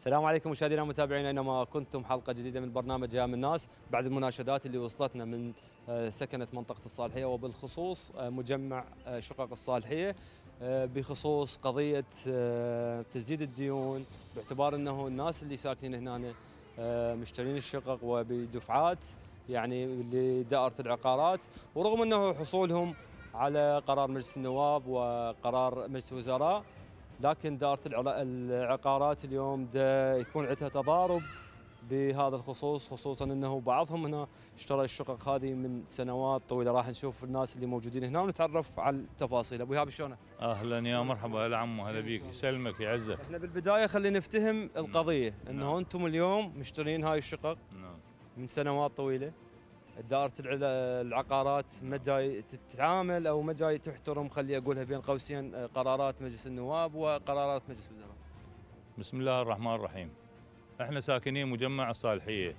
السلام عليكم مشاهدينا ومتابعينا اينما كنتم حلقه جديده من برنامج ايام الناس بعد المناشدات اللي وصلتنا من آه، سكنه منطقه الصالحيه وبالخصوص آه، مجمع آه، شقق الصالحيه بخصوص قضيه تسديد الديون باعتبار انه الناس اللي ساكنين هنا مشترين الشقق وبدفعات يعني لدائره العقارات ورغم انه حصولهم على قرار مجلس النواب وقرار مجلس الوزراء لكن دارة العقارات اليوم دا يكون عندها تضارب بهذا الخصوص خصوصا انه بعضهم هنا اشترى الشقق هذه من سنوات طويله راح نشوف الناس اللي موجودين هنا ونتعرف على التفاصيل ابو ايهاب شلونك؟ اهلا يا مرحبا هلا عمو هلا بيك يسلمك يعزك احنا بالبدايه خلينا نفتهم القضيه انه نعم. انتم اليوم مشترين هاي الشقق نعم. من سنوات طويله اداره العقارات ما جاي تتعامل او ما جاي تحترم خلي اقولها بين قوسين آه، قرارات مجلس النواب وقرارات مجلس الوزراء. بسم الله الرحمن الرحيم. احنا ساكنين مجمع الصالحيه.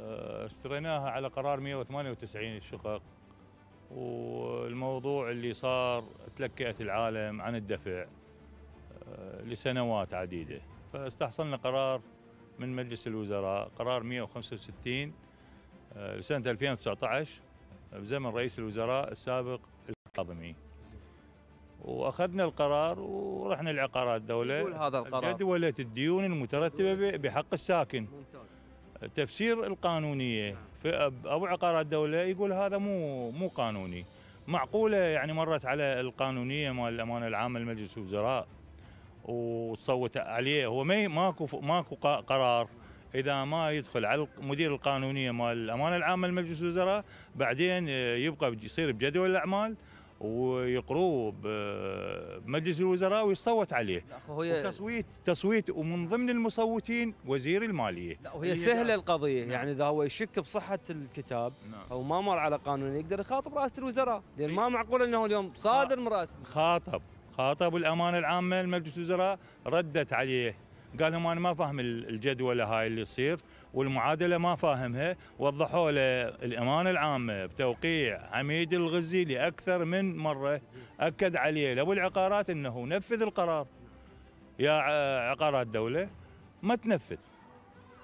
آه، اشتريناها على قرار 198 الشقق والموضوع اللي صار تلكئت العالم عن الدفع آه، لسنوات عديده فاستحصلنا قرار من مجلس الوزراء قرار 165 آه، لسنه 2019 آه، بزمن رئيس الوزراء السابق الكاظمي واخذنا القرار ورحنا لعقارات دوله هذا القرار جدوله الديون المترتبه بحق الساكن تفسير القانونيه نعم. في ابو عقارات دوله يقول هذا مو مو قانوني معقوله يعني مرت على القانونيه مال الامانه العامه لمجلس الوزراء وصوت عليه هو ما ماكو ماكو قرار اذا ما يدخل على المدير القانونيه مال الامانه العامه لمجلس الوزراء بعدين يبقى يصير بجدول الاعمال ويقروه بمجلس الوزراء ويصوت عليه هي تصويت تصويت ومن ضمن المصوتين وزير الماليه لا وهي سهله القضيه نعم. يعني اذا هو يشك بصحه الكتاب نعم. او ما مر على قانون يقدر يخاطب رئاسه الوزراء لان ما معقول انه اليوم صادر من خاطب خاطب الامانه العامه لمجلس الوزراء ردت عليه قال لهم انا ما فاهم الجدول هاي اللي يصير والمعادله ما فاهمها وضحوا له الامانه العامه بتوقيع عميد الغزي لاكثر من مره اكد عليه لابو العقارات انه نفذ القرار يا عقارات دوله ما تنفذ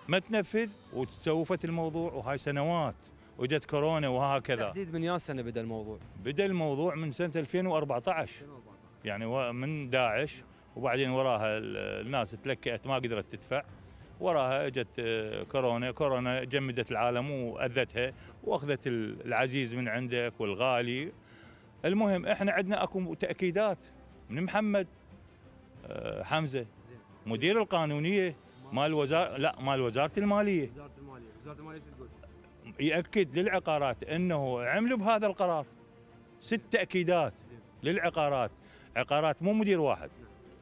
ما تنفذ وتسوفت الموضوع وهاي سنوات وجت كورونا وهكذا تحديد من يا سنه بدا الموضوع بدا الموضوع من سنه 2014 يعني من داعش وبعدين وراها الناس تلكأت ما قدرت تدفع وراها اجت آه، كورونا كورونا جمدت العالم واذتها واخذت العزيز من عندك والغالي المهم احنا عندنا اكو تاكيدات من محمد آه، حمزه مدير القانونيه مال وزاره لا مال وزاره الماليه وزاره الماليه وزاره الماليه شو تقول؟ ياكد للعقارات انه عملوا بهذا القرار ست تاكيدات للعقارات عقارات مو مدير واحد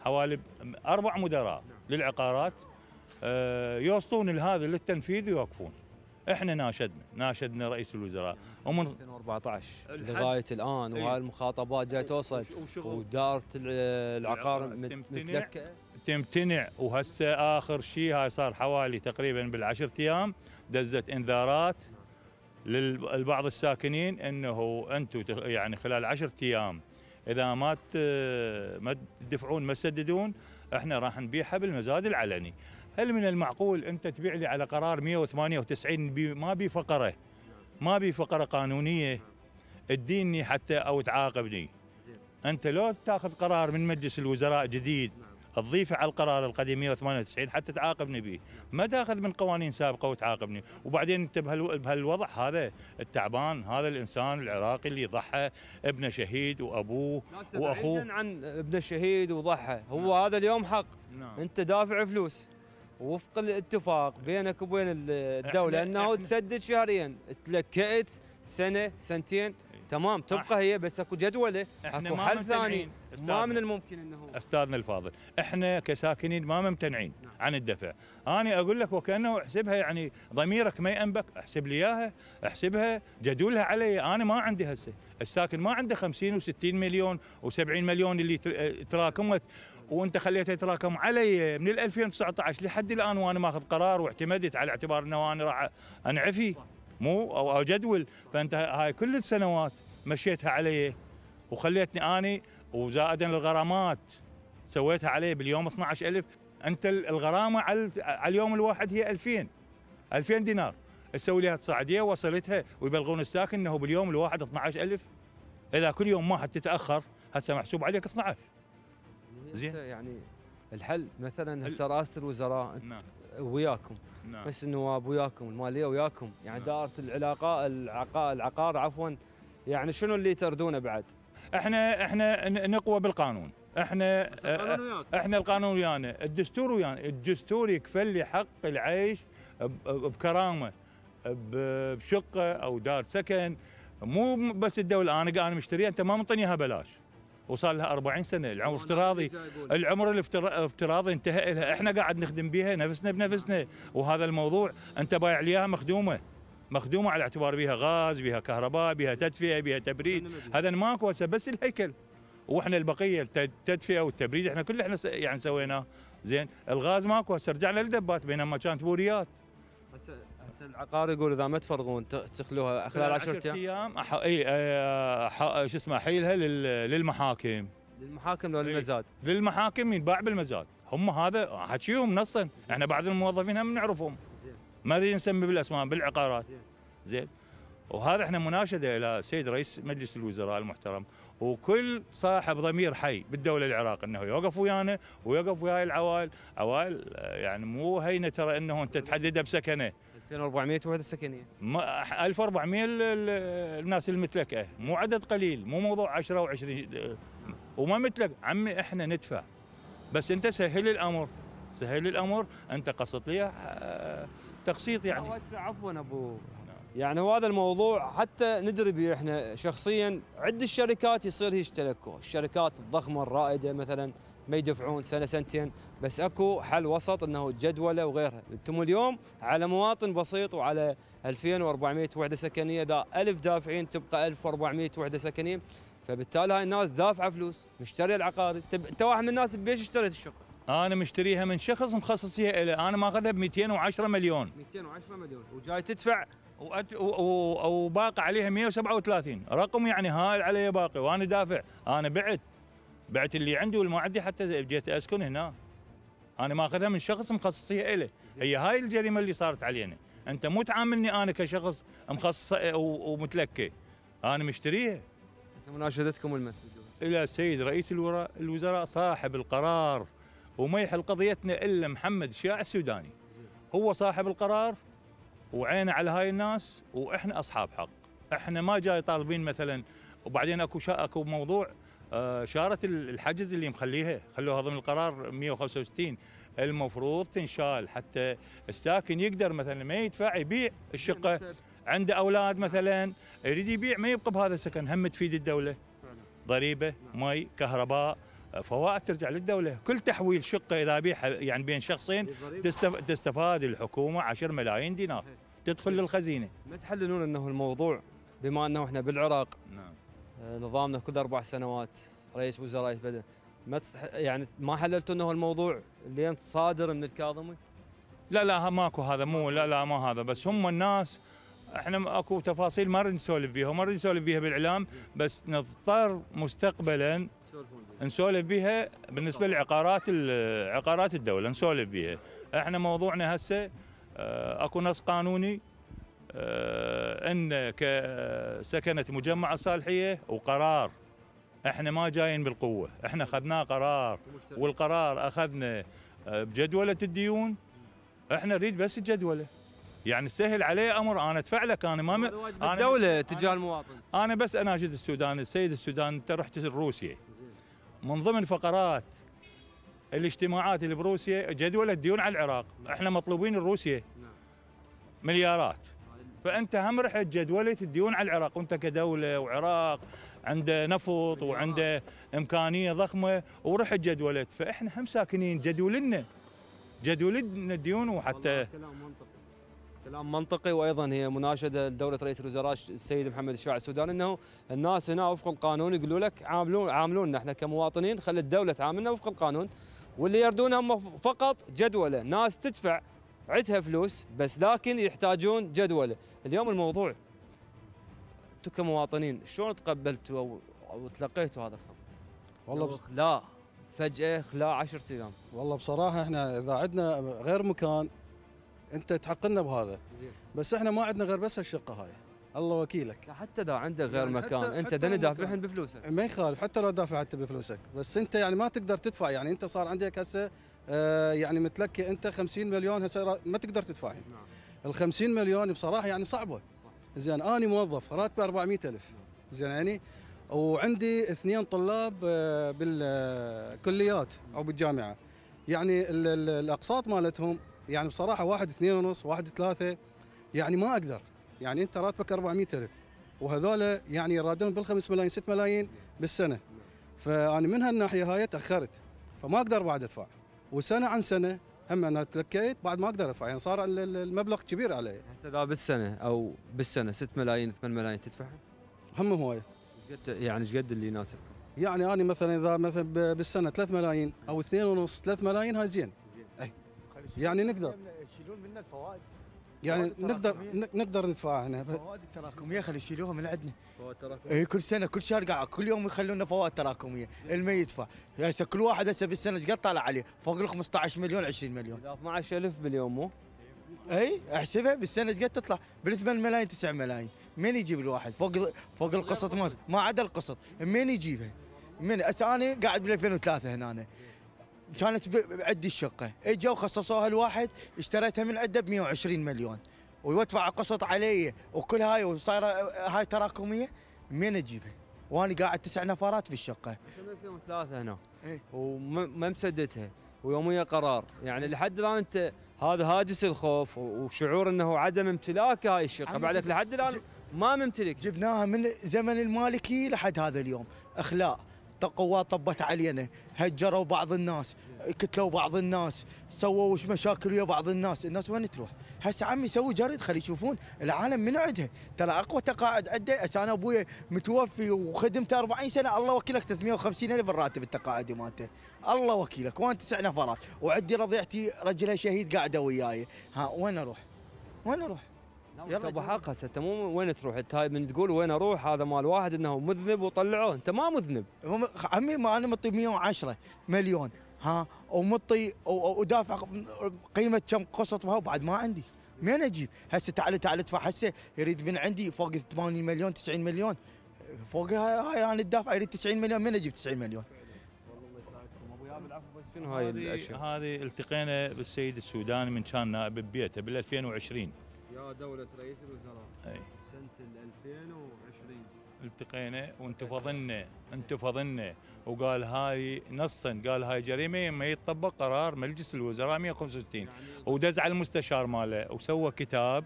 حوالي اربع مدراء للعقارات آه، يوصلون لهذا للتنفيذ ويوقفون احنا ناشدنا ناشدنا رئيس الوزراء ومن 2014 لغايه الان وهاي المخاطبات جاي توصل وداره العقار متلكة تمتنع وهسه اخر شيء هاي صار حوالي تقريبا بالعشر ايام دزت انذارات للبعض الساكنين انه انتم يعني خلال 10 ايام اذا ما ما تدفعون ما تسددون احنا راح نبيعها بالمزاد العلني هل من المعقول انت تبيع لي على قرار 198 بي ما بي فقره ما بي فقره قانونيه تديني حتى او تعاقبني انت لو تاخذ قرار من مجلس الوزراء جديد تضيفه على القرار القديم 198 حتى تعاقبني به ما تاخذ من قوانين سابقه وتعاقبني وبعدين انت بهالوضع هذا التعبان هذا الانسان العراقي اللي ضحى ابنه شهيد وابوه واخوه عن ابنه شهيد وضحى هو نعم. هذا اليوم حق نعم. انت دافع فلوس وفق الاتفاق بينك وبين الدوله انه تسدد شهريا تلكئت سنه سنتين تمام آه. تبقى هي بس اكو جدوله احنا اكو حل ثاني ما من الممكن انه استاذنا الفاضل احنا كساكنين ما ممتنعين نعم. عن الدفع انا اقول لك وكانه احسبها يعني ضميرك ما يأنبك احسب لي اياها احسبها جدولها علي انا ما عندي هسه الساكن ما عنده 50 و60 مليون و70 مليون اللي آه، تراكمت وانت خليتها تراكم علي من 2019 لحد الان وانا ماخذ قرار واعتمدت على اعتبار انه انا راح انعفي مو او جدول فانت هاي كل السنوات مشيتها علي وخليتني اني وزائدا الغرامات سويتها علي باليوم 12000 انت الغرامه على اليوم الواحد هي 2000 2000 دينار تسوي لها تصاعديه وصلتها ويبلغون الساكن انه باليوم الواحد 12000 اذا كل يوم واحد تتاخر هسه محسوب عليك 12 زين يعني الحل مثلا هسه رئاسه الوزراء نعم. وياكم نعم. بس النواب وياكم الماليه وياكم يعني نعم. دائره العلاقه العقار, العقار عفوا يعني شنو اللي تردونه بعد؟ احنا احنا نقوى بالقانون احنا احنا القانون ويانا الدستور ويانا الدستور يكفل حق العيش بكرامه بشقه او دار سكن مو بس الدوله انا قاعد مشتريها انت ما منطينيها بلاش وصار لها 40 سنه العمر افتراضي العمر الافتراضي انتهى لها احنا قاعد نخدم بها نفسنا بنفسنا وهذا الموضوع انت بايع لي مخدومه مخدومه على اعتبار بها غاز بها كهرباء بها تدفئه بها تبريد هذا ماكو هسه بس الهيكل واحنا البقيه التدفئه والتبريد احنا كل احنا يعني سويناه زين الغاز ماكو هسه رجعنا للدبات بينما كانت بوريات هسه بس العقار يقول اذا ما تفرغون تخلوها خلال 10 ايام أح... اي أح... شو اسمه احيلها لل... للمحاكم للمحاكم ولا المزاد للمحاكم ينباع بالمزاد هم هذا حكيهم نصا احنا بعض الموظفين هم نعرفهم زين ما نريد نسمي بالاسماء بالعقارات زين, زين. وهذا احنا مناشده الى السيد رئيس مجلس الوزراء المحترم وكل صاحب ضمير حي بالدوله العراق انه يوقف ويانا ويوقف ويا العوائل عوائل يعني مو هينه ترى انه انت تحددها بسكنه 2400 وحده سكنيه 1400 الناس المتلكه مو عدد قليل مو موضوع 10 و20 وما متلك عمي احنا ندفع بس انت سهل الامر سهل الامر انت قسط لي آه، تقسيط يعني هسه عفوا ابو نعم. يعني هذا الموضوع حتى ندري به احنا شخصيا عد الشركات يصير هيش تلكو الشركات الضخمه الرائده مثلا ما يدفعون سنه سنتين بس اكو حل وسط انه جدوله وغيرها انتم اليوم على مواطن بسيط وعلى 2400 وحده سكنيه دا 1000 دافعين تبقى 1400 وحده سكنيه فبالتالي هاي الناس دافعه فلوس مشتريه العقاري انت واحد من الناس بيش اشتريت الشقه انا مشتريها من شخص مخصص فيها له انا ماخذها ب 210 مليون 210 مليون وجاي تدفع وأت... و... و... وباقي عليها 137 رقم يعني هائل علي باقي وانا دافع انا بعت بعت اللي عندي والمعدي حتى جيت اسكن هنا انا ماخذها من شخص مخصصيها له هي هاي الجريمه اللي صارت علينا انت مو تعاملني انا كشخص مخصص ومتلكي انا مشتريها مناشدتكم المثل الى السيد رئيس الوزراء صاحب القرار وما يحل قضيتنا الا محمد شاع السوداني هو صاحب القرار وعينه على هاي الناس واحنا اصحاب حق احنا ما جاي طالبين مثلا وبعدين اكو شا اكو موضوع آه، شارة الحجز اللي مخليها خلوها ضمن القرار 165 المفروض تنشال حتى الساكن يقدر مثلا ما يدفع يبيع الشقة عنده أولاد مثلا يريد يبيع ما يبقى بهذا السكن هم تفيد الدولة ضريبة نعم. مي كهرباء آه، فوائد ترجع للدولة كل تحويل شقة إذا بيعها يعني بين شخصين تستفاد الحكومة 10 ملايين دينار تدخل للخزينة ما تحللون أنه الموضوع بما أنه إحنا بالعراق نعم. نظامنا كل اربع سنوات رئيس وزراء يتبدل ما يعني ما حللتوا انه الموضوع اللي صادر من الكاظمي؟ لا لا ماكو هذا مو لا لا ما هذا بس هم الناس احنا اكو تفاصيل ما نريد نسولف فيها ما نريد نسولف فيها بالاعلام بس نضطر مستقبلا نسولف بها بالنسبه لعقارات عقارات الدوله نسولف بها احنا موضوعنا هسه آه، اكو نص قانوني آه، ان كسكنه مجمع الصالحيه وقرار احنا ما جايين بالقوه احنا اخذناه قرار والقرار اخذنا آه، بجدوله الديون احنا نريد بس الجدوله يعني سهل عليه امر انا ادفع لك انا ما م... أنا الدوله تجاه المواطن انا بس اناشد السودان السيد السودان انت رحت روسيا من ضمن فقرات الاجتماعات اللي بروسيا جدوله الديون على العراق احنا مطلوبين روسيا نعم. مليارات فانت هم رحت جدولت الديون على العراق وانت كدوله وعراق عنده نفط وعنده امكانيه ضخمه ورحت جدولت فاحنا هم ساكنين جدولنا جدولنا الديون وحتى كلام منطقي وايضا هي مناشده لدوله رئيس الوزراء السيد محمد الشاعر السوداني انه الناس هنا وفق القانون يقولوا لك عاملون عاملونا احنا كمواطنين خلي الدوله تعاملنا وفق القانون واللي يردون هم فقط جدوله ناس تدفع عندها فلوس بس لكن يحتاجون جدوله اليوم الموضوع انتم كمواطنين شلون تقبلتوا او, أو تلقيتوا هذا الخبر والله بص... لا فجاه خلا 10 ايام والله بصراحه احنا اذا عندنا غير مكان انت تحق بهذا زين. بس احنا ما عندنا غير بس هالشقه هاي الله وكيلك حتى دا عندك غير يعني مكان حتى انت دني دافعهن بفلوسك ما يخالف حتى لو دافعت بفلوسك بس انت يعني ما تقدر تدفع يعني انت صار عندك هسه آه يعني متلكي انت 50 مليون هسه ما تقدر تدفعهم نعم ال 50 مليون بصراحه يعني صعبه صح. زين انا موظف راتبي 400000 نعم. زين يعني وعندي اثنين طلاب آه بالكليات او بالجامعه يعني الاقساط مالتهم يعني بصراحه واحد اثنين ونص واحد ثلاثه يعني ما اقدر يعني انت راتبك 400000 وهذول يعني يرادون بال 5 ملايين 6 ملايين بالسنه فانا من هالناحيه هاي تاخرت فما اقدر بعد ادفع وسنه عن سنه هم انا تلكيت بعد ما اقدر ادفع يعني صار المبلغ كبير علي هسه اذا بالسنه او بالسنه 6 ملايين 8 ملايين تدفع هم هوايه يعني ايش قد اللي يناسب يعني انا مثلا اذا مثلا بالسنه 3 ملايين او 2 ونص 3 ملايين هاي زين زين اي يعني نقدر يشيلون منا الفوائد يعني نقدر نقدر ندفع هنا فوائد التراكميه خلي يشيلوها من عندنا فوائد تراكميه اي كل سنه كل شهر قاعد كل يوم يخلونا فوائد تراكميه الما يدفع هسه كل واحد هسه بالسنه ايش قد طالع عليه فوق ال 15 مليون 20 مليون 12000 باليوم مو اي احسبها بالسنه ايش قد تطلع بال 8 ملايين 9 ملايين من يجيب الواحد فوق فوق القسط ما عدا القسط من يجيبها من هسه انا قاعد بال 2003 هنا أنا. كانت عندي الشقه اجوا خصصوها لواحد اشتريتها من عنده ب 120 مليون ويدفع قسط علي وكل هاي وصايره آه، هاي تراكميه منين اجيبها؟ وانا قاعد تسع نفرات بالشقه. من 2003 هنا إيه. وما مسددها ويا قرار يعني لحد الان انت هذا هاجس الخوف وشعور انه عدم امتلاك هاي الشقه بعدك لحد الان ما ممتلك جبناها من زمن المالكي لحد هذا اليوم اخلاء قوات طبت علينا هجروا بعض الناس كتلوا بعض الناس سووا وش مشاكل ويا بعض الناس الناس وين تروح هسه عمي سوي جريد خلي يشوفون العالم من عندها ترى اقوى تقاعد عنده هسه انا ابوي متوفي وخدمته 40 سنه الله وكيلك 350 الف الراتب التقاعدي مالته الله وكيلك وين تسع نفرات وعندي رضيعتي رجلها شهيد قاعده وياي ها وين اروح وين اروح يلا ابو حق هسه انت مو وين تروح انت هاي من تقول وين اروح هذا مال واحد انه مذنب وطلعوه انت ما مذنب عمي ما انا مطي 110 مليون ها ومطي ودافع قيمه كم قسط وبعد ما عندي منين اجيب؟ هسه تعال تعال ادفع هسه يريد من عندي فوق 80 مليون 90 مليون فوق هاي انا الدافع يريد 90 مليون من اجيب 90 مليون؟ شنو هاي الاشياء؟ هذه التقينا بالسيد السوداني من كان نائب ببيته بال 2020 يا دولة رئيس الوزراء أي. سنة 2020 التقينا وانتفضنا انتفضنا وقال هاي نصا قال هاي جريمة ما يتطبق قرار مجلس الوزراء 165 يعني ودز على المستشار ماله وسوى كتاب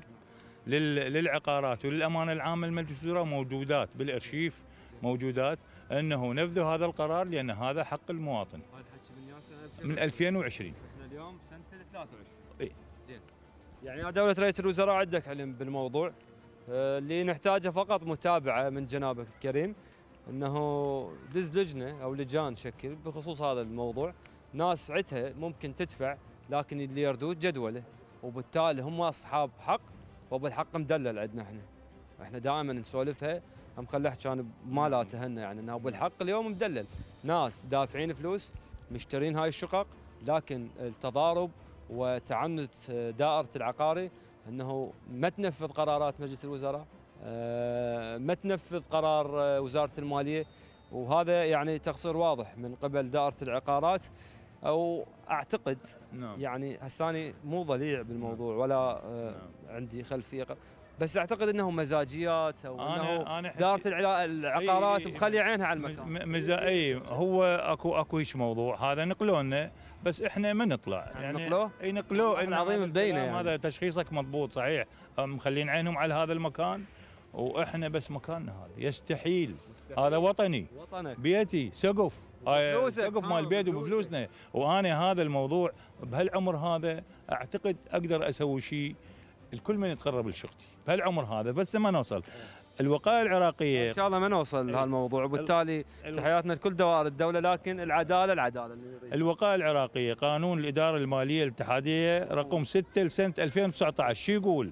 للعقارات وللأمانة العامة لمجلس الوزراء موجودات بالأرشيف موجودات أنه نفذوا هذا القرار لأن هذا حق المواطن من 2020 احنا اليوم سنة 23 اي زين يعني دولة رئيس الوزراء عندك علم بالموضوع آه، اللي نحتاجه فقط متابعة من جنابك الكريم أنه دز لجنة أو لجان شكل بخصوص هذا الموضوع ناس عتها ممكن تدفع لكن اللي يردود جدوله وبالتالي هم أصحاب حق وبالحق مدلل عندنا احنا احنا دائما نسولفها هم خلحت كان ما لا تهنى يعني انه بالحق اليوم مدلل ناس دافعين فلوس مشترين هاي الشقق لكن التضارب وتعنت دائره العقاري انه ما تنفذ قرارات مجلس الوزراء آه، ما تنفذ قرار آه، وزاره الماليه وهذا يعني تقصير واضح من قبل دائره العقارات او اعتقد نعم. يعني هساني مو ضليع بالموضوع نعم. ولا آه، نعم. عندي خلفيه بس اعتقد انه مزاجيات او انه اداره العقارات مخلي عينها على المكان مزا اي هو اكو اكو ايش موضوع هذا نقلونا بس احنا ما نطلع يعني نقلوه؟ اي نقلوه العظيم مبينه يعني هذا تشخيصك مضبوط صحيح مخلين عينهم على هذا المكان واحنا بس مكاننا هذا يستحيل مستحيل. هذا وطني وطنك بيتي سقف آه، سقف مال آه، بيتي وبفلوسنا وانا هذا الموضوع بهالعمر هذا اعتقد اقدر اسوي شيء الكل من يتقرب لشقتي بهالعمر هذا بس ما نوصل الوقايه العراقيه ان شاء الله ما نوصل لهالموضوع وبالتالي تحياتنا لكل دوائر الدوله لكن العداله العداله الوقايه العراقيه قانون الاداره الماليه الاتحاديه رقم 6 لسنه 2019 شو يقول؟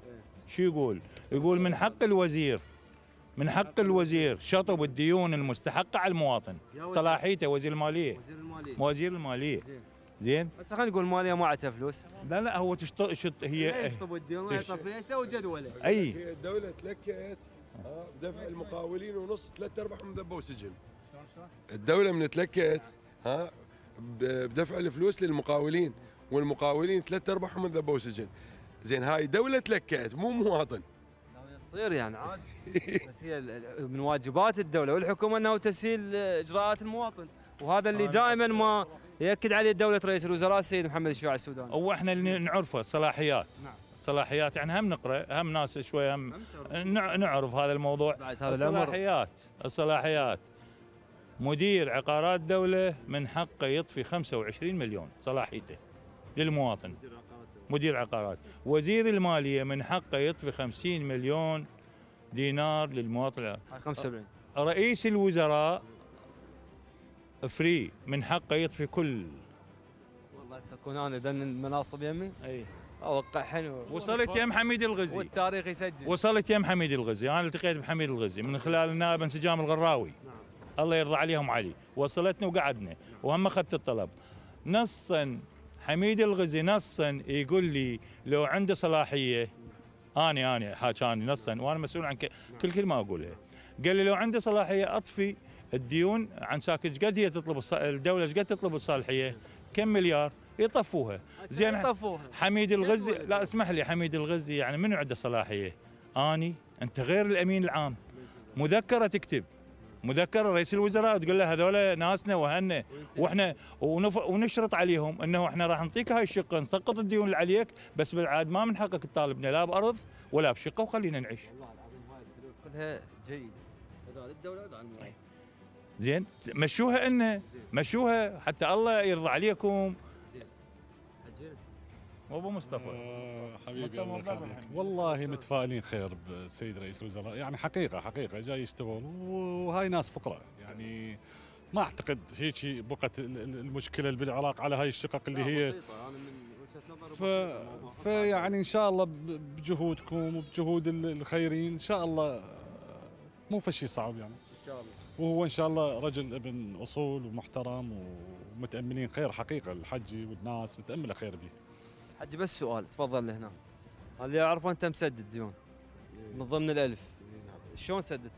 شو يقول؟ يقول من حق الوزير من حق الوزير شطب الديون المستحقه على المواطن صلاحيته وزير الماليه وزير الماليه وزير الماليه زين بس خلينا نقول ماليه ما عندها فلوس لا لا هو تشط شط هي يشطب إيه. الديون ويطلع يسوي جدوله اي هي الدوله تلكت بدفع آه، المقاولين ونص ثلاث ارباع من ذبوا سجن الدوله من تلكت ها بدفع الفلوس للمقاولين والمقاولين ثلاث ارباعهم ذبوا سجن زين هاي دوله تلكت مو مواطن تصير يعني عادي بس هي من واجبات الدوله والحكومه انه تسهيل اجراءات المواطن وهذا اللي آه، دائما ما ياكد عليه دوله رئيس الوزراء السيد محمد الشيوعي السوداني هو احنا اللي نعرفه صلاحيات نعم صلاحيات يعني هم نقرا هم ناس شوي هم, نعرف هذا الموضوع بعد هذا الصلاحيات الصلاحيات مدير عقارات دولة من حقه يطفي 25 مليون صلاحيته للمواطن مدير عقارات وزير المالية من حقه يطفي 50 مليون دينار للمواطن 75 رئيس الوزراء فري من حقه يطفي كل والله سكون انا دن المناصب يمي اي اوقع حلو وصلت يم حميد الغزي والتاريخ يسجل وصلت يم حميد الغزي انا التقيت بحميد الغزي من خلال النائب انسجام الغراوي نعم. الله يرضى عليهم علي وصلتني وقعدنا وهم اخذت الطلب نصا حميد الغزي نصا يقول لي لو عنده صلاحيه اني اني حاكاني نصا وانا مسؤول عن كل كلمه اقولها قال لي لو عنده صلاحيه اطفي الديون عن ساكن قد هي تطلب الدوله قد تطلب الصالحيه كم مليار يطفوها زين يطفوها حميد الغزي لا اسمح لي حميد الغزي يعني منو عنده صلاحيه اني انت غير الامين العام مذكره تكتب مذكره رئيس الوزراء تقول له هذول ناسنا وهنا واحنا ونف... ونشرط عليهم انه احنا راح نعطيك هاي الشقه نسقط الديون اللي عليك بس بالعاد ما من حقك تطالبنا لا بارض ولا بشقه وخلينا نعيش والله العظيم هاي كلها جيده الدوله للدوله إيه. اذا زين مشوها لنا مشوها حتى الله يرضى عليكم ابو مصطفى آه، حبيبي الله والله متفائلين خير بالسيد رئيس الوزراء يعني حقيقه حقيقه جاي يشتغل وهاي ناس فقراء يعني ما اعتقد هيك بقت المشكله بالعراق على هاي الشقق اللي هي ف... فيعني ان شاء الله بجهودكم وبجهود الخيرين ان شاء الله مو فشي صعب يعني ان شاء الله وهو ان شاء الله رجل ابن اصول ومحترم ومتاملين خير حقيقه الحجي والناس متامله خير به. حجي بس سؤال تفضل لهنا. اللي اعرفه انت مسدد ديون إيه. من ضمن الالف إيه، نعم. شلون سددت؟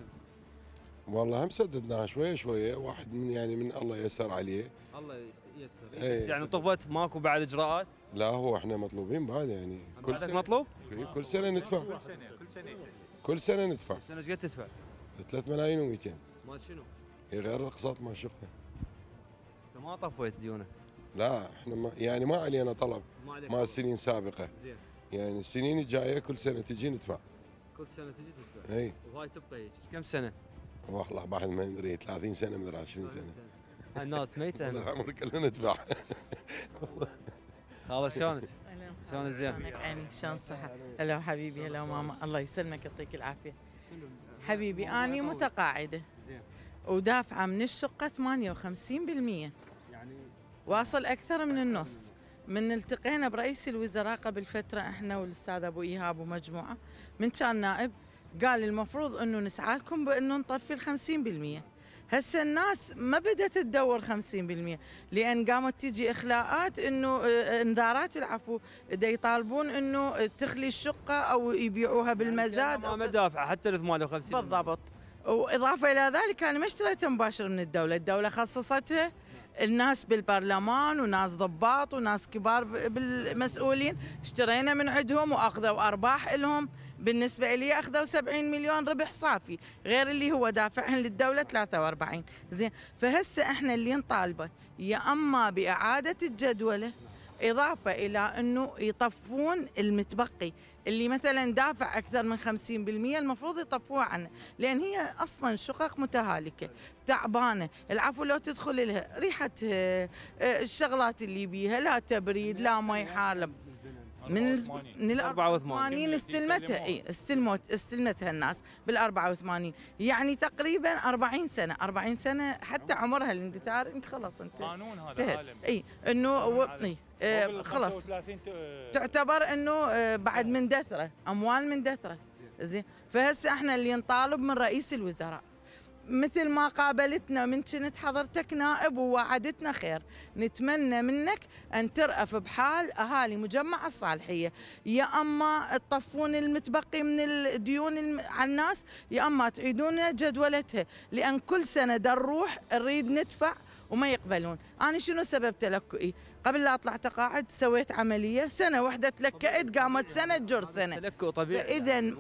والله هم سددناها شويه شويه واحد من يعني من الله يسر عليه الله يسر ايه يعني طفت ماكو بعد اجراءات؟ لا هو احنا مطلوبين بعد يعني كل سنه مطلوب؟ كل سنه ندفع كل سنه كل سنه كل سنه ندفع كل سنه ايش قد تدفع؟ 3 ملايين و200 مال شنو؟ هي غير الاقساط مال شقه انت ما طفيت ديونه لا احنا ما يعني ما علينا طلب ما مال سنين سابقه زين يعني السنين الجايه كل سنه تجي ندفع كل سنه تجي تدفع اي وهاي تبقى هيك كم سنه؟ والله بعد ما ندري 30 سنه من 20 سنه, سنة. الناس ميتة انا العمر كله ندفع هذا شلونك؟ شلونك زين؟ شلونك عيني شلون الصحة؟ هلا حبيبي هلا ماما الله يسلمك يعطيك العافية حبيبي أنا متقاعدة ودافعة من الشقة 58% يعني واصل أكثر من النص من التقينا برئيس الوزراء قبل فترة احنا والأستاذ أبو إيهاب ومجموعة من كان نائب قال المفروض أنه نسعى لكم بأنه نطفي الخمسين بالمية هسه الناس ما بدأت تدور 50% لأن قامت تيجي إخلاءات إنه آه، انذارات العفو دا يطالبون إنه تخلي الشقة أو يبيعوها يعني بالمزاد يعني ما مدافع حتى ال 58 بالضبط واضافه الى ذلك انا ما اشتريتها مباشر من الدوله، الدوله خصصتها الناس بالبرلمان وناس ضباط وناس كبار بالمسؤولين اشترينا من عندهم واخذوا ارباح لهم بالنسبه لي اخذوا 70 مليون ربح صافي غير اللي هو دافعهم للدوله 43 زين فهسه احنا اللي نطالبه يا اما باعاده الجدوله إضافة إلى أنه يطفون المتبقي اللي مثلا دافع أكثر من 50% المفروض يطفوه عنه لأن هي أصلا شقق متهالكة تعبانة العفو لو تدخل لها ريحة آه، آه، الشغلات اللي بيها لا تبريد لا ما يحارب من من ال 84 يعني استلمتها اي استلمت استلمتها الناس بال 84 يعني تقريبا 40 سنه 40 سنه حتى أيوة. عمرها الاندثار انت خلاص انت قانون هذا اي انه و... اي خلاص تعتبر انه آه، بعد مندثره اموال مندثره زين فهسه احنا اللي نطالب من رئيس الوزراء مثل ما قابلتنا من كنت حضرتك نائب ووعدتنا خير نتمنى منك أن ترأف بحال أهالي مجمع الصالحية يا أما تطفون المتبقي من الديون على الناس يا أما تعيدون جدولتها لأن كل سنة نروح نريد ندفع وما يقبلون أنا شنو سبب تلكئي قبل لا أطلع تقاعد سويت عملية سنة واحدة تلكأت قامت سنة جر سنة تلكؤ طبيعي إذا يعني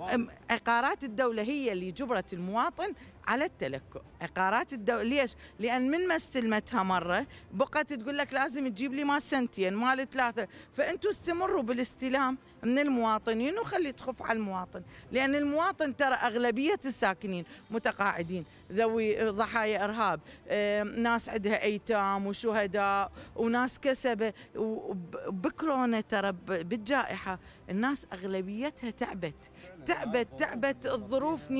عقارات الدولة هي اللي جبرت المواطن على التلكؤ عقارات الدولة ليش لأن من ما استلمتها مرة بقت تقول لك لازم تجيب لي مال سنتين مال ثلاثة فأنتوا استمروا بالاستلام من المواطنين وخلي تخف على المواطن لأن المواطن ترى أغلبية الساكنين متقاعدين ذوي ضحايا إرهاب ناس عندها أيتام وشهداء وناس كسبة وبكورونا ترى بالجائحة الناس أغلبيتها تعبت تعبت تعبت الظروف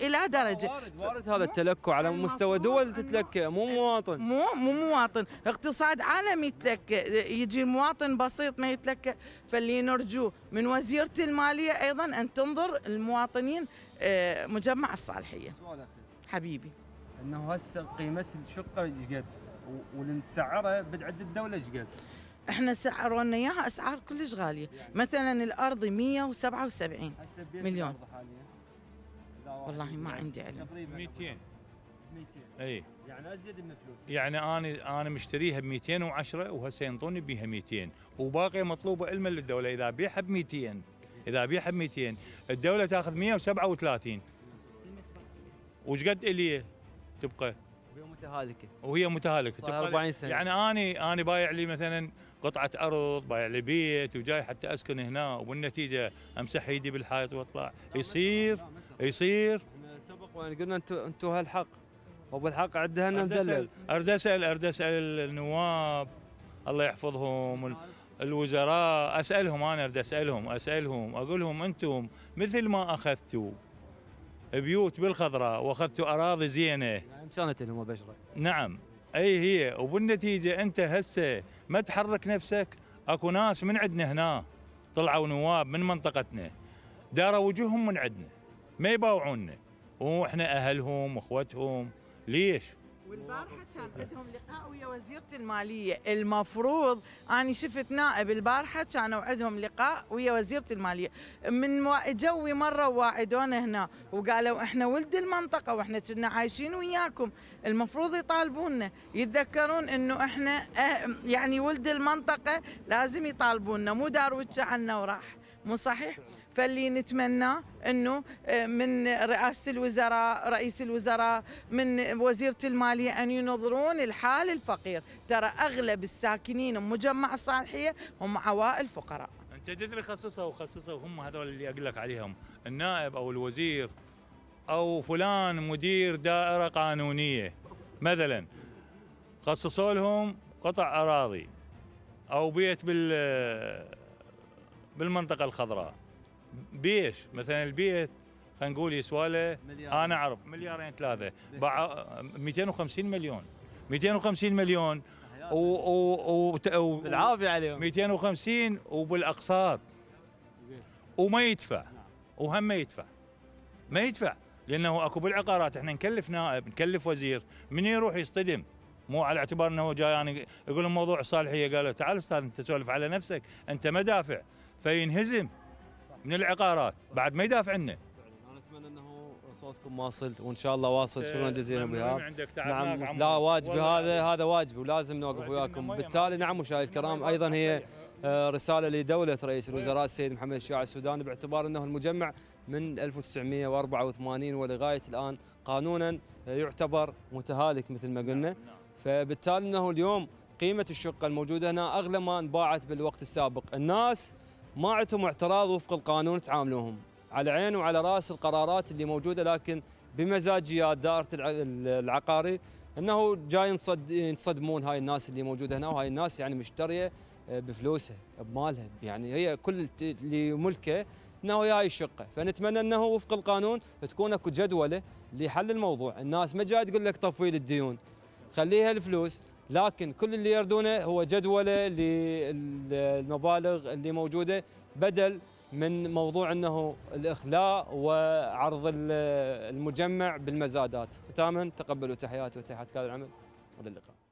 الى درجه وارد وارد هذا التلكع على مستوى دول تتلكى مو إيه، مواطن مو مو مواطن اقتصاد عالمي يتلكى يجي مواطن بسيط ما يتلكى فاللي نرجوه من وزيره الماليه ايضا ان تنظر المواطنين آه، مجمع الصالحيه حبيبي انه هسه قيمه الشقه ايش قد واللي سعرها بدعه الدوله ايش قد احنا سعرونا اياها اسعار كلش غاليه يعني مثلا الارض 177 مليون والله ما عندي علم 200 200 اي يعني ازيد من فلوسي يعني انا انا مشتريها ب 210 وهسه ينطوني بيها 200 وباقيه مطلوبه علما للدوله اذا بيعها ب 200 اذا بيعها ب 200 الدوله تاخذ 137 وش قد الي تبقى؟ وهي متهالكه وهي متهالكه تبقى 40 سنه يعني انا انا بايع لي مثلا قطعه ارض بايع لي بيت وجاي حتى اسكن هنا وبالنتيجة امسح ايدي بالحائط واطلع يصير يصير سبق وأنا قلنا انتم انتم هالحق وبالحق عندها انه مدلل ارد اسال ارد اسال النواب الله يحفظهم الوزراء اسالهم انا ارد اسالهم اسالهم اقول لهم انتم مثل ما اخذتوا بيوت بالخضراء واخذتوا اراضي زينه امسانه لهم بشره نعم اي هي وبالنتيجه انت هسه ما تحرك نفسك اكو ناس من عندنا هنا طلعوا نواب من منطقتنا داروا وجوههم من عندنا ما يباوعونا واحنا اهلهم واخوتهم ليش؟ والبارحه كان عندهم لقاء ويا وزيره الماليه المفروض اني شفت نائب البارحه كانوا عندهم لقاء ويا وزيره الماليه من جوي مره واعدونا هنا وقالوا احنا ولد المنطقه واحنا كنا عايشين وياكم المفروض يطالبونا يتذكرون انه احنا أه، يعني ولد المنطقه لازم يطالبونا مو دار عنا وراح مو صحيح فاللي نتمنى انه آه، من رئاسه الوزراء رئيس الوزراء من وزيره الماليه ان ينظرون الحال الفقير ترى اغلب الساكنين بمجمع الصالحيه هم عوائل فقراء انت تدري خصصوا خصصوا هم هذول اللي اقلك عليهم النائب او الوزير او فلان مدير دائره قانونيه مثلا خصصوا لهم قطع اراضي او بيت بال بالمنطقه الخضراء بيش مثلا البيت خلينا نقول يسوى له انا اعرف مليارين ثلاثه باع 250 آه، مليون 250 مليون و و و بالعافيه عليهم 250 وبالاقساط زين وما يدفع وهم ما يدفع ما يدفع لانه اكو بالعقارات احنا نكلف نائب نكلف وزير من يروح يصطدم مو على اعتبار انه جاي يعني يقول موضوع الصالحيه قالوا تعال استاذ انت تسولف على نفسك انت ما دافع فينهزم من العقارات بعد ما يدافع عنه انا اتمنى انه صوتكم واصل وان شاء الله واصل إيه، شكرا جزيلا بها نعم لا واجبي هذا يعني. هذا واجبي ولازم نوقف وياكم بالتالي نعم مشاهدي الكرام ايضا هي آه، رساله لدوله رئيس إيه. الوزراء السيد محمد الشياع السوداني باعتبار انه المجمع من 1984 ولغايه الان قانونا آه، يعتبر متهالك مثل ما قلنا نعم، نعم. فبالتالي انه اليوم قيمه الشقه الموجوده هنا اغلى ما انباعت بالوقت السابق الناس ما عندهم اعتراض وفق القانون تعاملوهم على عين وعلى راس القرارات اللي موجوده لكن بمزاجيات دائره العقاري انه جاي ينصدمون هاي الناس اللي موجوده هنا وهاي الناس يعني مشتريه آه، بفلوسها بمالها يعني هي كل اللي ملكه انه هاي الشقه فنتمنى انه وفق القانون تكون اكو جدوله لحل الموضوع الناس ما جاي تقول لك طفي الديون خليها الفلوس لكن كل اللي يردونه هو جدوله للمبالغ اللي موجوده بدل من موضوع انه الاخلاء وعرض المجمع بالمزادات. تماما تقبلوا تحياتي وتحيات كادر العمل والى اللقاء.